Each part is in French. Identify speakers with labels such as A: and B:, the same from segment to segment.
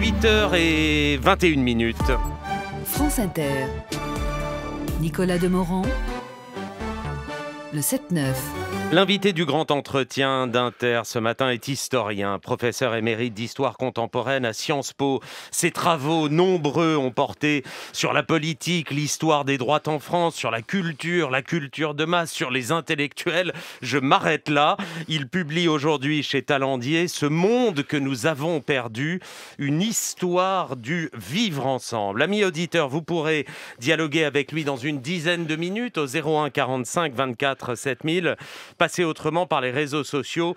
A: 8h21 minutes. France Inter. Nicolas Demorand. Le 7-9. L'invité du grand entretien d'Inter ce matin est historien, professeur émérite d'histoire contemporaine à Sciences Po. Ses travaux nombreux ont porté sur la politique, l'histoire des droites en France, sur la culture, la culture de masse, sur les intellectuels. Je m'arrête là. Il publie aujourd'hui chez Talandier Ce monde que nous avons perdu, une histoire du vivre ensemble. Ami auditeur, vous pourrez dialoguer avec lui dans une dizaine de minutes au 01 45 24 7000 passer autrement par les réseaux sociaux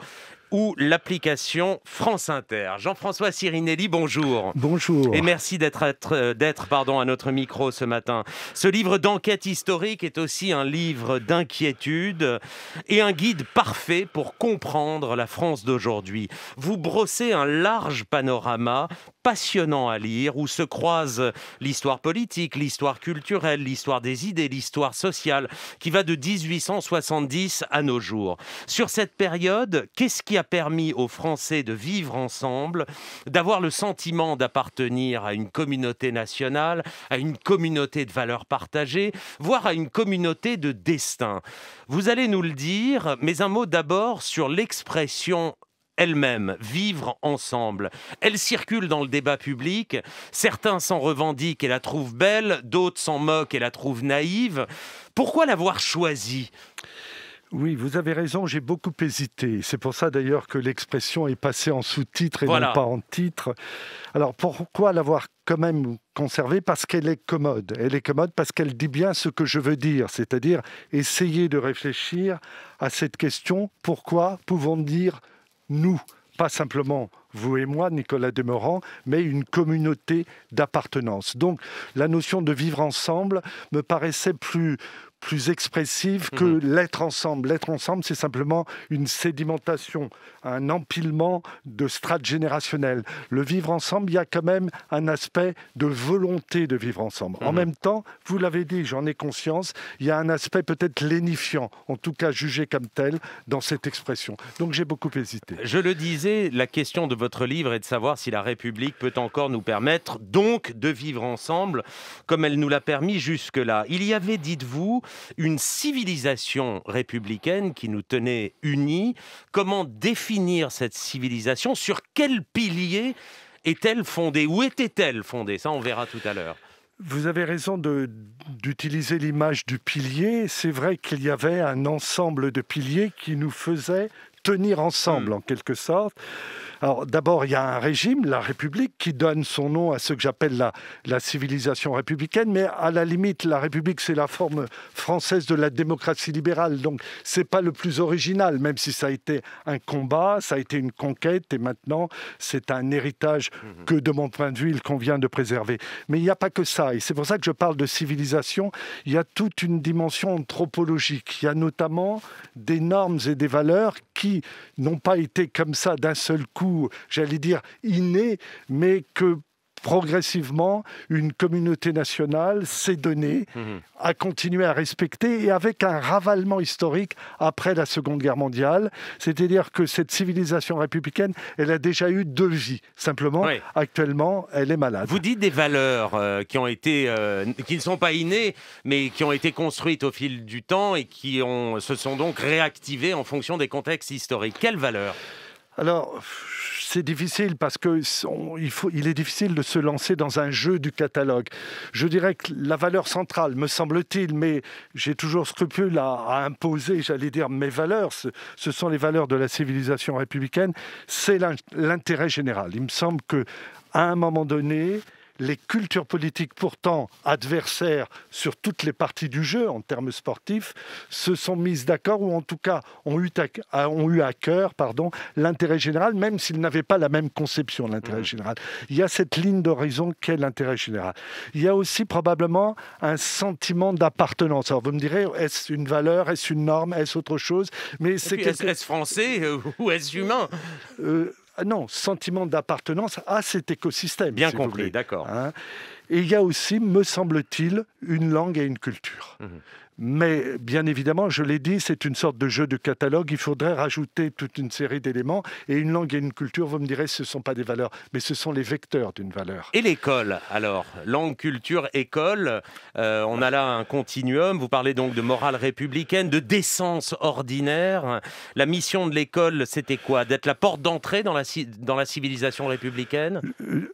A: ou l'application France Inter. Jean-François Sirinelli, bonjour. Bonjour. Et merci d'être euh, d'être pardon à notre micro ce matin. Ce livre d'enquête historique est aussi un livre d'inquiétude et un guide parfait pour comprendre la France d'aujourd'hui. Vous brossez un large panorama passionnant à lire où se croisent l'histoire politique, l'histoire culturelle, l'histoire des idées, l'histoire sociale, qui va de 1870 à nos jours. Sur cette période, qu'est-ce qui a permis aux Français de vivre ensemble, d'avoir le sentiment d'appartenir à une communauté nationale, à une communauté de valeurs partagées, voire à une communauté de destin Vous allez nous le dire, mais un mot d'abord sur l'expression elle-même, vivre ensemble. Elle circule dans le débat public, certains s'en revendiquent et la trouvent belle, d'autres s'en moquent et la trouvent naïve. Pourquoi l'avoir choisie
B: oui, vous avez raison, j'ai beaucoup hésité. C'est pour ça d'ailleurs que l'expression est passée en sous-titre et non pas en titre. Alors pourquoi l'avoir quand même conservée Parce qu'elle est commode. Elle est commode parce qu'elle dit bien ce que je veux dire, c'est-à-dire essayer de réfléchir à cette question pourquoi pouvons-nous dire nous, pas simplement vous et moi, Nicolas Demorand, mais une communauté d'appartenance. Donc la notion de vivre ensemble me paraissait plus, plus expressive que mhm. l'être ensemble. L'être ensemble, c'est simplement une sédimentation, un empilement de strates générationnelles. Le vivre ensemble, il y a quand même un aspect de volonté de vivre ensemble. En mhm. même temps, vous l'avez dit, j'en ai conscience, il y a un aspect peut-être lénifiant, en tout cas jugé comme tel, dans cette expression. Donc j'ai beaucoup hésité.
A: Je le disais, la question de votre livre est de savoir si la République peut encore nous permettre donc de vivre ensemble comme elle nous l'a permis jusque-là. Il y avait, dites-vous, une civilisation républicaine qui nous tenait unis. Comment définir cette civilisation Sur quel pilier est-elle fondée Où était-elle fondée Ça, on verra tout à l'heure.
B: Vous avez raison d'utiliser l'image du pilier. C'est vrai qu'il y avait un ensemble de piliers qui nous faisait tenir ensemble, hmm. en quelque sorte. Alors d'abord, il y a un régime, la République, qui donne son nom à ce que j'appelle la, la civilisation républicaine, mais à la limite, la République, c'est la forme française de la démocratie libérale, donc c'est pas le plus original, même si ça a été un combat, ça a été une conquête, et maintenant c'est un héritage mhm. que, de mon point de vue, il convient de préserver. Mais il n'y a pas que ça, et c'est pour ça que je parle de civilisation, il y a toute une dimension anthropologique, il y a notamment des normes et des valeurs qui n'ont pas été comme ça d'un seul coup j'allais dire, inné, mais que progressivement, une communauté nationale s'est donnée mmh à continuer à respecter et avec un ravalement historique après la Seconde Guerre mondiale. C'est-à-dire que cette civilisation républicaine, elle a déjà eu deux vies. Simplement, actuellement, elle est malade.
A: Vous dites des valeurs euh, qui ont été, euh, qui ne sont pas innées, mais qui ont été construites au fil du temps et qui ont, se sont donc réactivées en fonction des contextes historiques. Quelles valeurs
B: alors, c'est difficile parce qu'il est difficile de se lancer dans un jeu du catalogue. Je dirais que la valeur centrale, me semble-t-il, mais j'ai toujours scrupule à, imposer, j'allais dire, mes valeurs, ce, ce, sont les valeurs de la civilisation républicaine, c'est l'intérêt général. Il me semble que à un moment donné, les cultures politiques pourtant adversaires sur toutes les parties du jeu en termes sportifs se sont mises d'accord ou en tout cas ont eu à, ont eu à cœur pardon, l'intérêt général, même s'ils n'avaient pas la même conception de l'intérêt mmh. général. Il y a cette ligne d'horizon qu'est l'intérêt général. Il y a aussi probablement un sentiment d'appartenance. Alors vous me direz, est-ce une valeur, est-ce une norme, est-ce autre chose Mais c'est est-ce
A: français euh, ou est-ce humain
B: euh, ah non, sentiment d'appartenance à cet écosystème. Bien compris, d'accord. Hein. et il y a aussi, me semble-t-il, une langue et une culture. Mhm. Mais bien évidemment, je l'ai dit, c'est une sorte de jeu de catalogue. Il faudrait rajouter toute une série d'éléments. Et une langue et une culture, vous me direz, ce ne sont pas des valeurs, mais ce sont les vecteurs d'une valeur.
A: Et l'école, alors Langue, culture, école. Euh, on a là un continuum. Vous parlez donc de morale républicaine, de décence ordinaire. La mission de l'école, c'était quoi D'être la porte d'entrée dans la, dans la civilisation républicaine euh,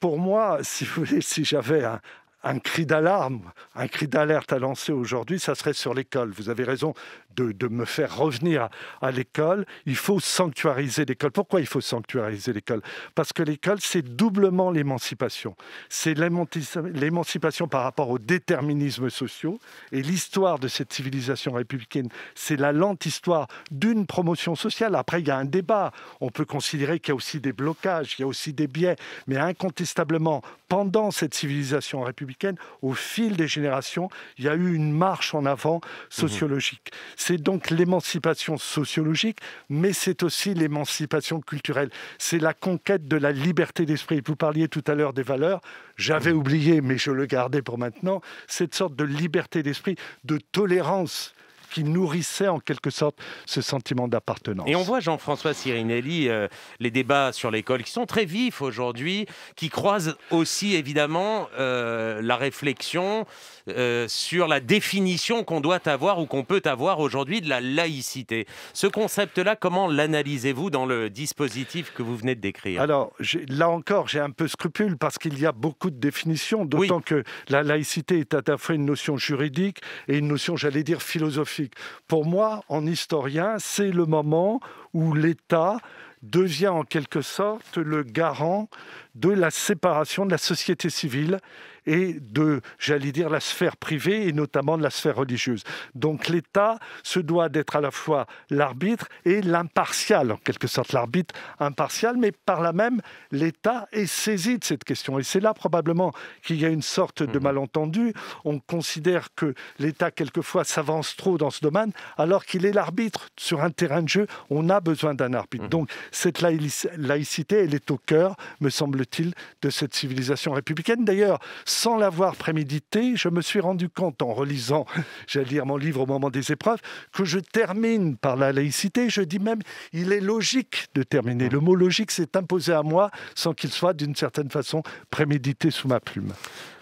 B: pour moi, si si j'avais un, un cri d'alarme, un cri d'alerte à lancer aujourd'hui, ça serait sur l'école. Vous avez raison de, me faire revenir à, l'école. Il faut sanctuariser l'école. Pourquoi il faut sanctuariser l'école Parce que l'école, c'est doublement l'émancipation. C'est l'émancipation par rapport au déterminisme sociaux. Et l'histoire de cette civilisation républicaine, c'est la lente histoire d'une promotion sociale. Après, il y a un débat. On peut considérer qu'il y a aussi des blocages, il y a aussi des biais. Mais incontestablement, pendant cette civilisation républicaine, au fil des générations, il y a eu une marche en avant sociologique. Mhm. C'est donc l'émancipation sociologique, mais c'est aussi l'émancipation culturelle. C'est la conquête de la liberté d'esprit. Vous parliez tout à l'heure des valeurs. J'avais mhm. oublié, mais je le gardais pour maintenant, cette sorte de liberté d'esprit, de tolérance qui nourrissait en quelque sorte ce sentiment d'appartenance.
A: Et on voit Jean-François Sirinelli, euh, les débats sur l'école qui sont très vifs aujourd'hui, qui croisent aussi évidemment euh, la réflexion euh, sur la définition qu'on doit avoir ou qu'on peut avoir aujourd'hui de la laïcité. Ce concept-là, comment l'analysez-vous dans le dispositif que vous venez de décrire
B: Alors, là encore, j'ai un peu scrupule parce qu'il y a beaucoup de définitions, d'autant que la laïcité est à la fois une notion juridique et une notion, j'allais dire, philosophique. Pour moi, en historien, c'est le moment où l'État devient en quelque sorte le garant de la séparation de la société civile et de, j'allais dire, la sphère privée et notamment de la sphère religieuse. Donc l'État se doit d'être à la fois l'arbitre et l'impartial, en quelque sorte l'arbitre impartial, mais par là même, l'État est saisi de cette question. Et c'est là probablement qu'il y a une sorte de mmh. malentendu. On considère que l'État, quelquefois, s'avance trop dans ce domaine, alors qu'il est l'arbitre. Sur un terrain de jeu, on a besoin d'un arbitre. Mmh. Donc cette laïcité, elle est au cœur, me semble-t-il de cette civilisation républicaine. D'ailleurs, sans l'avoir prémédité, je me suis rendu compte en relisant, j'allais lire mon livre au moment des épreuves, que je termine par la laïcité. Je dis même, il est logique de terminer. Le mot logique s'est imposé à moi sans qu'il soit d'une certaine façon prémédité sous ma plume.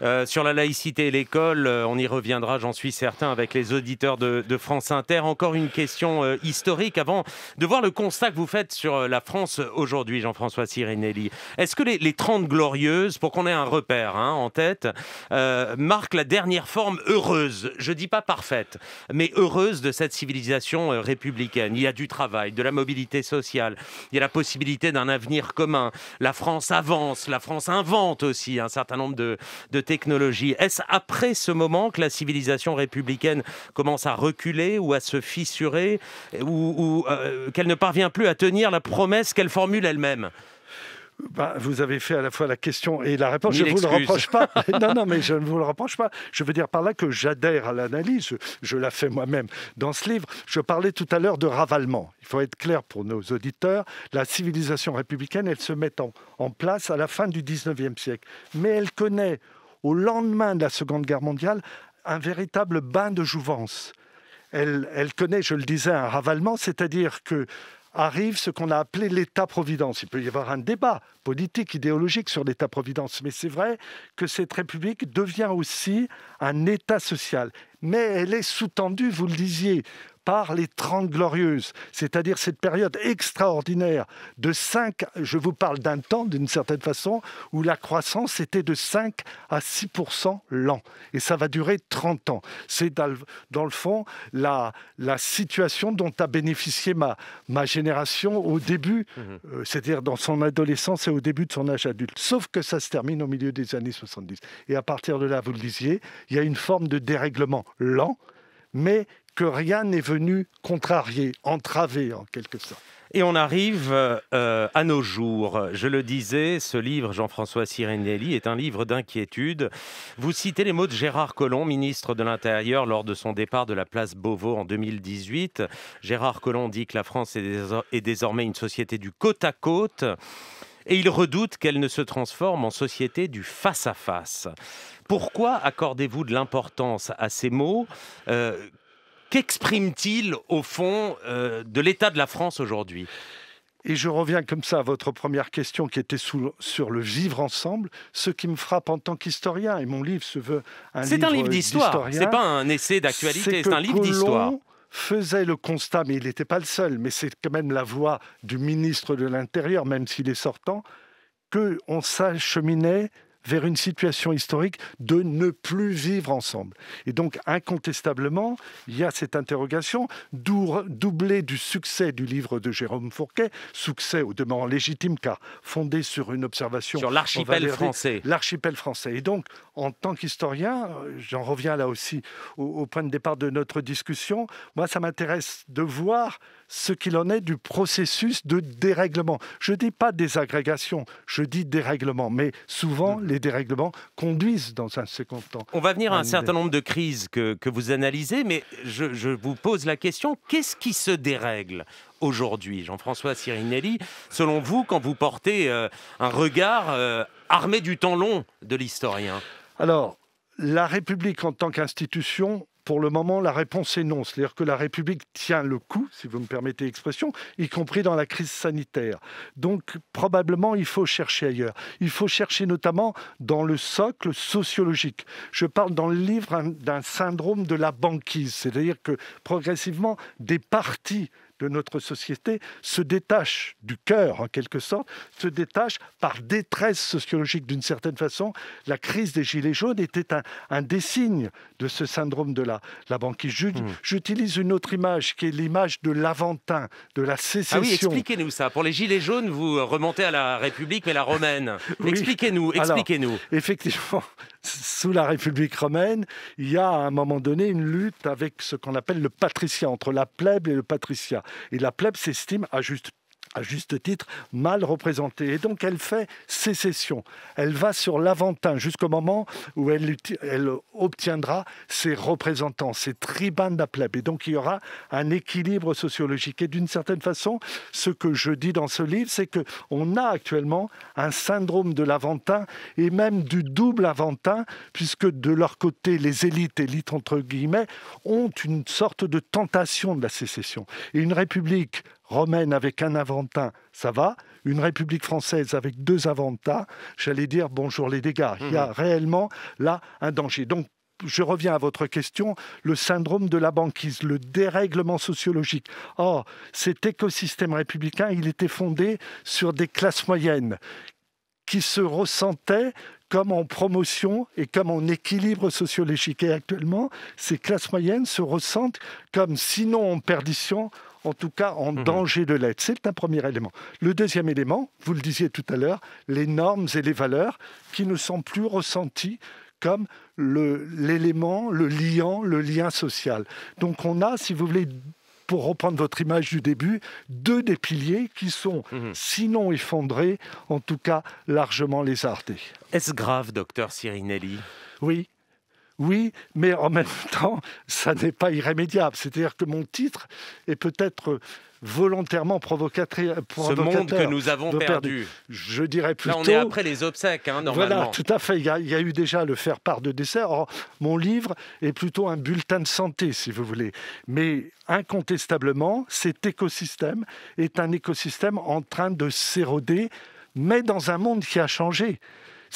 A: Euh, sur la laïcité et l'école, euh, on y reviendra, j'en suis certain, avec les auditeurs de, France Inter. Encore une question euh, historique avant de voir le constat que vous faites sur la France aujourd'hui, Jean-François Sirinelli. Est-ce que les, 30 glorieuses, pour qu'on ait un repère hein, en tête, marquent la dernière forme heureuse, je dis pas parfaite, mais heureuse de cette civilisation républicaine Il y a du travail, de la mobilité sociale, il y a la possibilité d'un avenir commun. La France avance, la France invente aussi un certain nombre de, de technologie. Est-ce après ce moment que la civilisation républicaine commence à reculer ou à se fissurer ou, euh, qu'elle ne parvient plus à tenir la promesse qu'elle formule elle-même bah, vous avez fait à la fois la question et la réponse. je ne vous le reproche pas. non, non,
B: mais je ne vous le reproche pas. Je veux dire par là que j'adhère à l'analyse. Je, la fais moi-même dans ce livre. Je parlais tout à l'heure de ravalement. Il faut être clair pour nos auditeurs. La civilisation républicaine, elle se met en, en place à la fin du 19e siècle. Mais elle connaît au lendemain de la Seconde Guerre mondiale, un véritable bain de jouvence. Elle, elle connaît, je le disais, un ravalement, c'est-à-dire que arrive ce qu'on a appelé l'État-providence. Il peut y avoir un débat politique, idéologique sur l'État-providence, mais c'est vrai que cette République devient aussi un État social. Mais elle est sous-tendue, vous le disiez, par les Trente Glorieuses, c'est-à-dire cette période extraordinaire de 5, je vous parle d'un temps d'une certaine façon, où la croissance était de 5 à 6 l'an. Et ça va durer 30 ans. C'est dans le fond la, situation dont a bénéficié ma, génération au début, mmh. euh, c'est-à-dire dans son adolescence et au début de son âge adulte. Sauf que ça se termine au milieu des années 70. Et à partir de là, vous le disiez, il y a une forme de dérèglement lent mais que rien n'est venu contrarier, entraver en quelque
A: sorte. Et on arrive euh, à nos jours. Je le disais, ce livre, Jean-François Sirénelli, est un livre d'inquiétude. Vous citez les mots de Gérard Collomb, ministre de l'Intérieur, lors de son départ de la place Beauvau en 2018. Gérard Collomb dit que la France est, désormais une société du côte à côte. Et il redoute qu'elle ne se transforme en société du face-à-face. Pourquoi accordez-vous de l'importance à ces mots euh, Qu'exprime-t-il au fond euh, de l'état de la France aujourd'hui
B: et je reviens comme ça à votre première question qui était sur le vivre ensemble. Ce qui me frappe en tant qu'historien, et mon livre se veut un livre. C'est un livre d'histoire, c'est pas
A: un essai d'actualité, c'est un livre d'histoire
B: faisait le constat, mais il n'était pas le seul, mais c'est quand même la voix du ministre de l'Intérieur, même s'il est sortant, qu'on s'acheminait vers une situation historique de ne plus vivre ensemble. Et donc, incontestablement, il y a cette interrogation, doublée du succès du livre de Jérôme Fourquet, succès au demeurant légitime, car fondé sur une observation. Sur l'archipel français. L'archipel français. Et donc, en tant qu'historien, j'en reviens là aussi au, au, point de départ de notre discussion, moi, ça m'intéresse de voir ce qu'il en est du processus de dérèglement. Je ne dis pas désagrégation, je dis dérèglement, mais souvent mm. les dérèglements conduisent dans un second temps.
A: On va venir à un, certain nombre de crises que, vous analysez, mais je, vous pose la question, qu'est-ce qui se dérègle aujourd'hui Jean-François Sirinelli, selon vous, quand vous portez euh, un regard euh, armé du temps long de l'historien
B: Alors, la République en tant qu'institution pour le moment, la réponse est non. C'est-à-dire que la République tient le coup, si vous me permettez l'expression, y compris dans la crise sanitaire. Donc, probablement, il faut chercher ailleurs. Il faut chercher notamment dans le socle sociologique. Je parle dans le livre d'un syndrome de la banquise, c'est-à-dire que progressivement, des partis de notre société se détache du cœur, en quelque sorte, se détache par détresse sociologique d'une certaine façon. La crise des Gilets jaunes était un, des signes de ce syndrome de la, la banquise. Hmm. J'utilise une autre image qui est l'image de l'Aventin, de la sécession. Ah oui, expliquez-nous
A: ça. Pour les Gilets jaunes, vous remontez à la République, mais la romaine. Expliquez-nous, expliquez-nous.
B: Effectivement, sous la République romaine, il y a à un moment donné une lutte avec ce qu'on appelle le patricien, entre la plèbe et le patricien. Et la plèbe s'estime, à juste à juste titre, mal représentée. Et donc elle fait sécession. Elle va sur l'Aventin jusqu'au moment où elle, elle, obtiendra ses représentants, ses tribuns de Et donc il y aura un équilibre sociologique. Et d'une certaine façon, ce que je dis dans ce livre, c'est que on a actuellement un syndrome de l'Aventin et même du double Aventin, puisque de leur côté, les élites, élites entre guillemets, ont une sorte de tentation de la sécession. Et une république romaine avec un Aventin, ça va. Une République française avec deux Aventins, j'allais dire bonjour les dégâts. Il y a mhm. réellement là un danger. Donc je reviens à votre question, le syndrome de la banquise, le dérèglement sociologique. Or, oh, cet écosystème républicain, il était fondé sur des classes moyennes qui se ressentaient comme en promotion et comme en équilibre sociologique. Et actuellement, ces classes moyennes se ressentent comme sinon en perdition, en tout cas en mhm. danger de l'être. C'est un premier élément. Le deuxième élément, vous le disiez tout à l'heure, les normes et les valeurs qui ne sont plus ressenties comme l'élément, le, liant, le lien social. Donc on a, si vous voulez, pour reprendre votre image du début, deux des piliers qui sont, mhm. sinon effondrés, en tout cas largement lézardés.
A: Est-ce grave, docteur Sirinelli
B: Oui, oui, mais en même temps, ça n'est pas irrémédiable. C'est-à-dire que mon titre est peut-être euh, volontairement provocateur. Euh, Ce monde que nous avons perdu.
A: Je dirais plutôt. Là, on est après les obsèques, hein, normalement. Voilà, tout
B: à fait. Il y, a, il y a eu déjà le faire part de dessert. Or, mon livre est plutôt un bulletin de santé, si vous voulez. Mais incontestablement, cet écosystème est un écosystème en train de s'éroder, mais dans un monde qui a changé.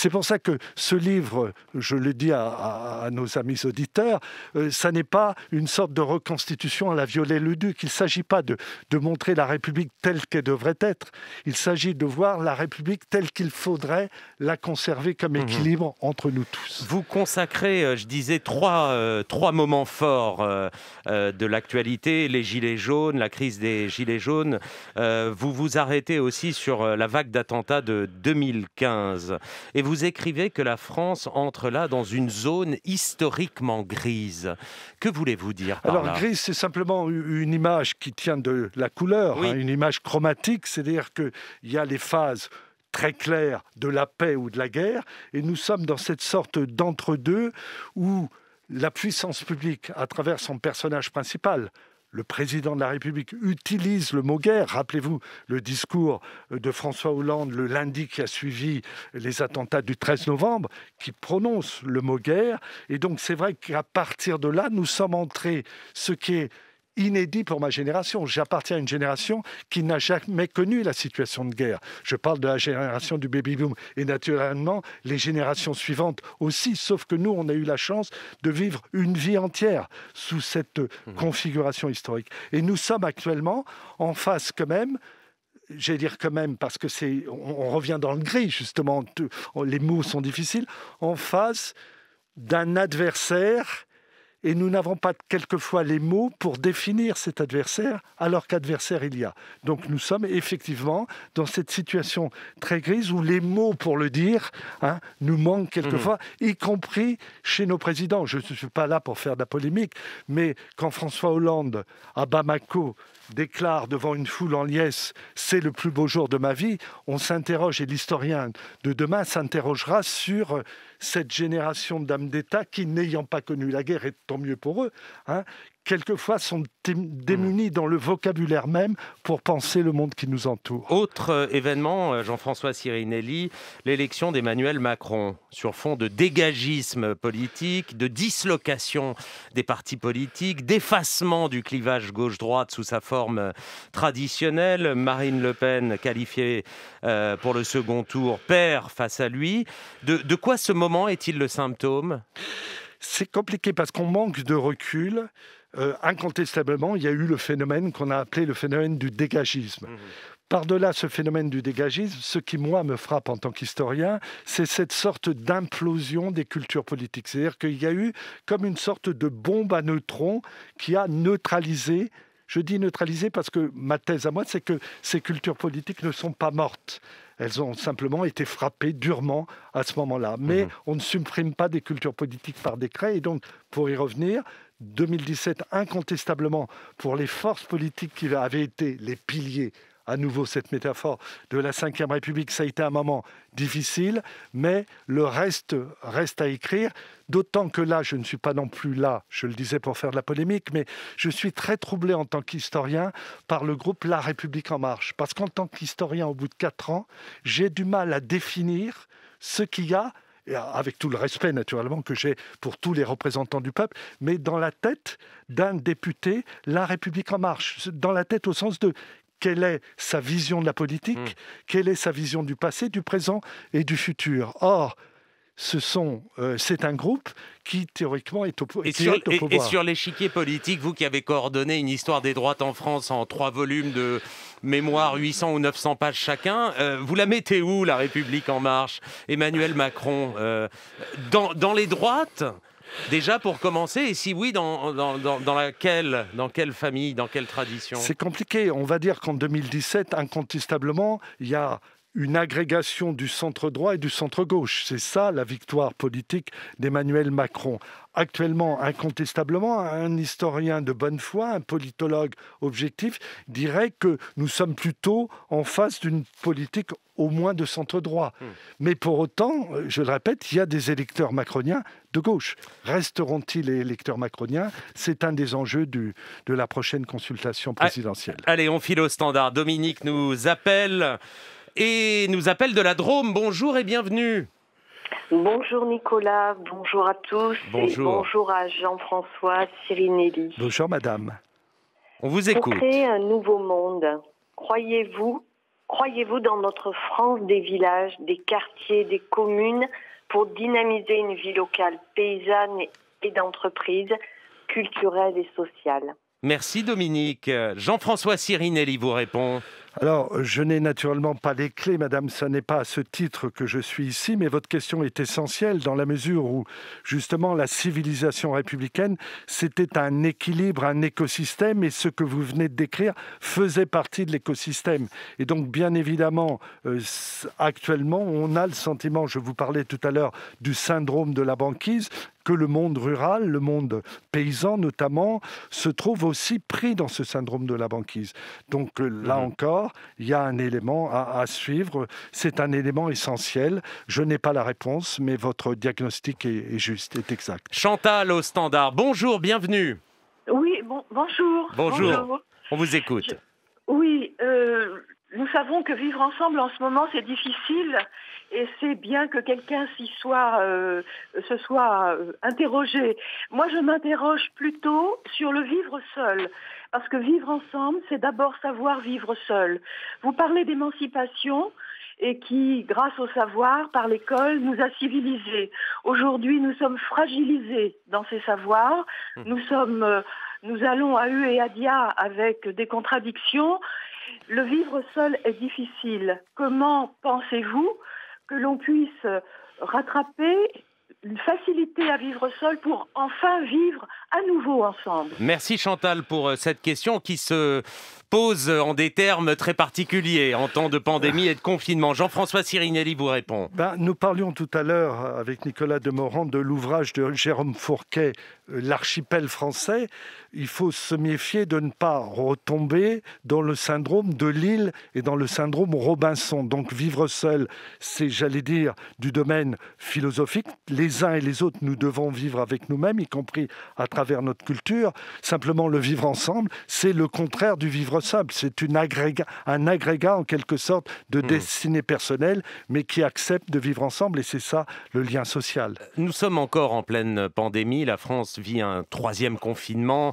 B: C'est pour ça que ce livre, je le dis à, nos amis auditeurs, ce euh, ça n'est pas une sorte de reconstitution à la violée le duc Il ne s'agit pas de, montrer la République telle qu'elle devrait être. Il s'agit de voir la République telle qu'il faudrait la conserver comme mhm. équilibre entre nous
A: tous. Vous consacrez, euh, je disais, trois, euh, trois moments forts de l'actualité, les gilets jaunes, la crise des gilets jaunes. vous vous arrêtez aussi sur la vague d'attentats de 2015. Vous écrivez que la France entre là dans une zone historiquement grise. Que voulez-vous dire par Alors,
B: grise, c'est simplement une image qui tient de la couleur, hein, une image chromatique, c'est-à-dire qu'il y a les phases très claires de la paix ou de la guerre, et nous sommes dans cette sorte d'entre-deux où la puissance publique, à travers son personnage principal, le président de la République utilise le mot guerre. Rappelez-vous le discours de François Hollande le lundi qui a suivi les attentats du 13 novembre, qui prononce le mot guerre. Et donc c'est vrai qu'à partir de là, nous sommes entrés, ce qui est inédit pour ma génération. J'appartiens à une génération qui n'a jamais connu la situation de guerre. Je parle de la génération du baby-boom. Et naturellement, les générations suivantes aussi, sauf que nous, on a eu la chance de vivre une vie entière sous cette mmh. configuration historique. Et nous sommes actuellement en face quand même j'ai dire quand même, parce que c'est, on, revient dans le gris justement, les mots sont difficiles, en face d'un adversaire et nous n'avons pas quelquefois les mots pour définir cet adversaire, alors qu'adversaire il y a. Donc nous sommes effectivement dans cette situation très grise où les mots pour le dire hein, nous manquent quelquefois, mhm. y compris chez nos présidents. Je ne suis pas là pour faire de la polémique, mais quand François Hollande, à Bamako, déclare devant une foule en liesse C'est le plus beau jour de ma vie, on s'interroge, et l'historien de demain s'interrogera sur cette génération d'âmes d'État qui, n'ayant pas connu la guerre, est tant mieux pour eux, hein, quelquefois sont démunis mm. dans le vocabulaire même pour penser le monde qui nous entoure.
A: Autre euh, événement, euh, Jean-François Sirinelli, l'élection d'Emmanuel Macron sur fond de dégagisme politique, de dislocation des partis politiques, d'effacement du clivage gauche-droite sous sa forme euh, traditionnelle. Marine Le Pen qualifiée pour le second tour perd face à lui. De, de quoi ce moment est-il le symptôme c'est compliqué parce qu'on manque de
B: recul. Euh, incontestablement, il y a eu le phénomène qu'on a appelé le phénomène du dégagisme. Mmh. Par-delà ce phénomène du dégagisme, ce qui, moi, me frappe en tant qu'historien, c'est cette sorte d'implosion des cultures politiques. C'est-à-dire qu'il y a eu comme une sorte de bombe à neutrons qui a neutralisé je dis neutralisé parce que ma thèse à moi, c'est que ces cultures politiques ne sont pas mortes. Elles ont simplement été frappées durement à ce moment-là. Mais mmh. on ne supprime pas des cultures politiques par décret. Et donc, pour y revenir, 2017 incontestablement pour les forces politiques qui avaient été les piliers à nouveau cette métaphore de la Ve République, ça a été un moment difficile, mais le reste reste à écrire, d'autant que là, je ne suis pas non plus là, je le disais pour faire de la polémique, mais je suis très troublé en tant qu'historien par le groupe La République en marche, parce qu'en tant qu'historien, au bout de quatre ans, j'ai du mal à définir ce qu'il y a avec tout le respect naturellement que j'ai pour tous les représentants du peuple, mais dans la tête d'un député La République en marche, dans la tête au sens de quelle est sa vision de la politique, hmm. quelle est sa vision du passé, du présent et du futur. Or, ce sont, euh, c'est un groupe qui théoriquement est au, pouvoir. Et, sur
A: l'échiquier politique, vous qui avez coordonné une histoire des droites en France en trois volumes de mémoire 800 ou 900 pages chacun, euh, vous la mettez où la République en marche Emmanuel Macron euh, dans, les droites Déjà pour commencer, et si oui, laquelle, dans quelle famille, dans quelle tradition C'est
B: compliqué. On va dire qu'en 2017, incontestablement, il y a une agrégation du centre droit et du centre gauche. C'est ça la victoire politique d'Emmanuel Macron. Actuellement, incontestablement, un historien de bonne foi, un politologue objectif, dirait que nous sommes plutôt en face d'une politique au moins de centre droit. Hmm. Mais pour autant, je le répète, il y a des électeurs macroniens de gauche. Resteront-ils les électeurs macroniens C'est un des enjeux de la prochaine consultation ah, présidentielle.
A: Allez, on file au standard. Dominique nous appelle et nous appelle de la Drôme. Bonjour et bienvenue. Bonjour Nicolas, bonjour à tous. Bonjour. bonjour à Jean-François Sirinelli.
B: Bonjour madame. On vous écoute. Pour créer
A: un nouveau monde, croyez-vous Croyez-vous dans notre France des villages, des quartiers, des communes pour dynamiser une vie locale, paysanne et d'entreprise, culturelle et sociale Merci Dominique. Jean-François Sirinelli vous répond.
B: Alors, je n'ai naturellement pas les clés, Madame, ce n'est pas à ce titre que je suis ici, mais votre question est essentielle dans la mesure où, justement, la civilisation républicaine, c'était un équilibre, un écosystème, et ce que vous venez de décrire faisait partie de l'écosystème. Et donc, bien évidemment, euh, actuellement, on a le sentiment, je vous parlais tout à l'heure du syndrome de la banquise, que le monde rural, le monde paysan notamment, se trouve aussi pris dans ce syndrome de la banquise. Donc, là mmh encore, il y a un élément à, suivre. C'est un élément essentiel. Je n'ai pas la
A: réponse, mais votre diagnostic est, juste, est exact. Chantal au standard. Bonjour, bienvenue. Oui, bonjour. bonjour. On vous écoute. oui, euh, nous savons que vivre ensemble en ce moment, c'est difficile et c'est bien que quelqu'un s'y soit, euh, se soit euh, interrogé. Moi, je m'interroge plutôt sur le vivre seul. Parce que vivre ensemble, c'est d'abord savoir vivre seul. Vous parlez d'émancipation et qui, grâce au savoir, par l'école, nous a civilisés. Aujourd'hui, nous sommes fragilisés dans ces savoirs. Mmh. Nous sommes... Euh, nous allons à eux et à dia avec des contradictions. Le vivre seul est difficile. Comment pensez-vous que l'on puisse rattraper une facilité à vivre seul pour enfin vivre à nouveau ensemble. Merci Chantal pour euh, cette question qui se pose euh, en des termes très particuliers en temps de pandémie et de confinement. Jean-François Sirinelli vous répond.
B: Ben, nous parlions tout à l'heure euh, avec Nicolas Demorand de l'ouvrage de Jérôme Fourquet, L'archipel français il faut se méfier de ne pas retomber dans le syndrome de Lille et dans le syndrome Robinson. Donc vivre seul, c'est, j'allais dire, du domaine philosophique. Les uns et les autres, nous devons vivre avec nous-mêmes, y compris à travers notre culture. Simplement, le vivre ensemble, c'est le contraire du vivre seul. C'est un agrégat, en quelque sorte, de hmm. destinée personnelle, mais qui accepte de vivre ensemble. Et c'est ça,
A: le lien social. Nous sommes encore en pleine pandémie. La France vit un troisième confinement.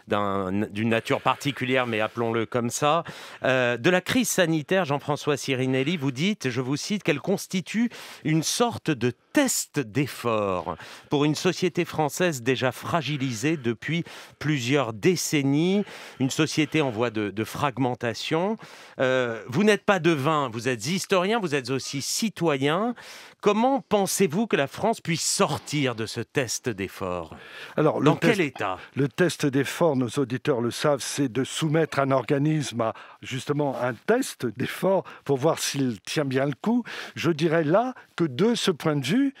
A: d'une nature particulière, mais appelons-le comme ça. Euh, de la crise sanitaire, Jean-François Sirinelli, vous dites, je vous cite, qu'elle constitue une sorte de test d'effort pour une société française déjà fragilisée depuis plusieurs décennies, une société en voie de, fragmentation. Euh, vous n'êtes pas devin, vous êtes historien, vous êtes aussi citoyen. Comment pensez-vous que la France puisse sortir de ce test d'effort Alors, dans quel état Le
B: test d'effort nos auditeurs le savent, c'est de soumettre un organisme à justement un test d'effort pour voir s'il tient bien le coup. Je dirais là que de ce point de vue,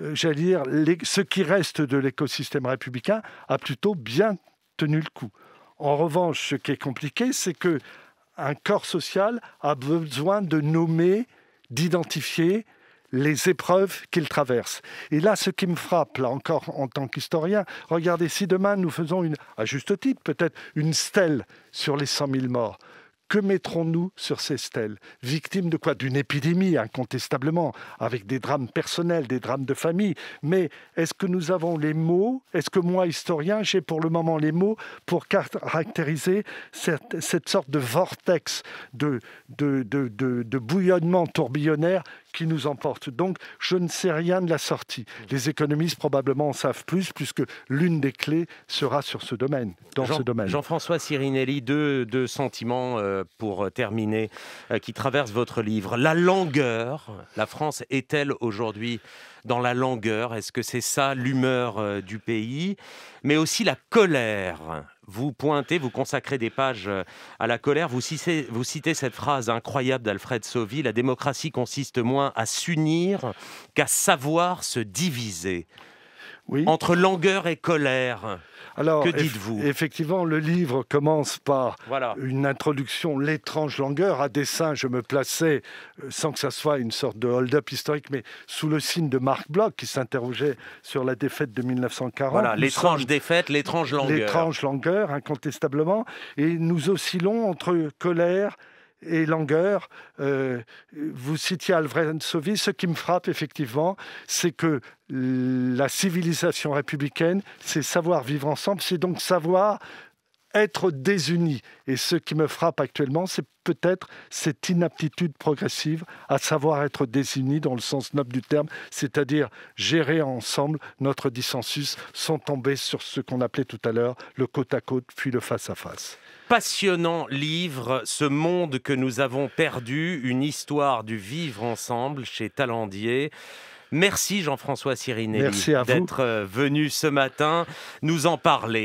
B: euh, j'allais dire, ce qui reste de l'écosystème républicain a plutôt bien tenu le coup. En revanche, ce qui est compliqué, c'est que un corps social a besoin de nommer, d'identifier les épreuves qu'ils traversent. Et là, ce qui me frappe, là encore en tant qu'historien, regardez, si demain nous faisons, à juste titre peut-être, une stèle sur les 100 000 morts, que mettrons-nous sur ces stèles Victimes de quoi D'une épidémie, incontestablement, avec des drames personnels, des drames de famille. Mais est-ce que nous avons les mots Est-ce que moi, historien, j'ai pour le moment les mots pour caractériser cette, sorte de vortex, de, de bouillonnement tourbillonnaire qui nous emporte. Donc, je ne sais rien de la sortie. Les économistes probablement en savent plus, puisque l'une des clés sera sur ce domaine, dans Jean, ce domaine.
A: Jean-François Sirinelli, deux, sentiments euh, pour euh, terminer euh, qui traversent votre livre. La langueur. La France est-elle aujourd'hui dans la langueur Est-ce que c'est ça l'humeur du pays Mais aussi la colère vous pointez, vous consacrez des pages euh, à la colère. Vous citez, cette phrase incroyable d'Alfred Sauvy La démocratie consiste moins à s'unir qu'à savoir se diviser. Entre langueur et colère, alors, que dites-vous
B: Effectivement, le livre commence par une introduction, L'étrange langueur. À dessein, je me plaçais, euh, sans que ça soit une sorte de hold-up historique, mais sous le signe de Marc Bloch, qui s'interrogeait sur la défaite de 1940. Voilà, l'étrange
A: défaite, l'étrange langueur. L'étrange
B: langueur, incontestablement. Et nous oscillons entre colère, et langueur. Euh, vous citiez Sovi, Ce qui me frappe effectivement, c'est que la civilisation républicaine, c'est savoir vivre ensemble, c'est donc savoir être désunis. Et ce qui me frappe actuellement, c'est peut-être cette inaptitude progressive à savoir être désunis dans le sens noble du terme, c'est-à-dire gérer ensemble notre dissensus sans tomber sur ce qu'on appelait tout à l'heure le côte à côte puis le face à face.
A: Passionnant livre, Ce monde que nous avons perdu, une histoire du vivre ensemble chez Talandier. Merci Jean-François Sirinelli d'être euh, venu ce matin nous en parler.